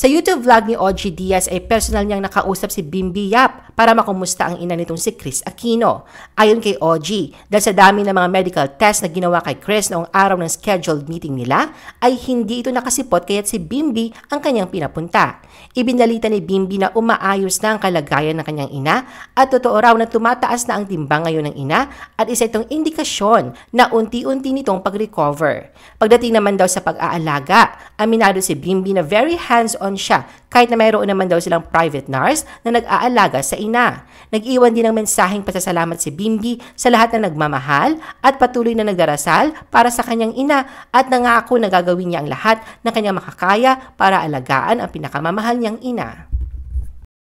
Sa YouTube vlog ni Audrey Diaz ay personal niyang nakausap si Bimbi Yap para makumusta ang ina nitong si Chris Aquino. Ayon kay OG, dahil sa dami ng mga medical test na ginawa kay Chris noong araw ng scheduled meeting nila, ay hindi ito nakasipot kaya't si Bimbi ang kanyang pinapunta. Ibinalita ni Bimbi na umaayos na ang kalagayan ng kanyang ina at totoo raw na tumataas na ang timbang ngayon ng ina at isa itong indikasyon na unti-unti nitong pag-recover. Pagdating naman daw sa pag-aalaga, aminado si Bimbi na very hands-on taon siya kahit na mayroon naman daw silang private nurse na nag-aalaga sa ina. Nag-iwan din ng mensaheng pasasalamat si Bimbi sa lahat na nagmamahal at patuloy na nagdarasal para sa kanyang ina at nangako na gagawin niya ang lahat na kanyang makakaya para alagaan ang pinakamamahal niyang ina.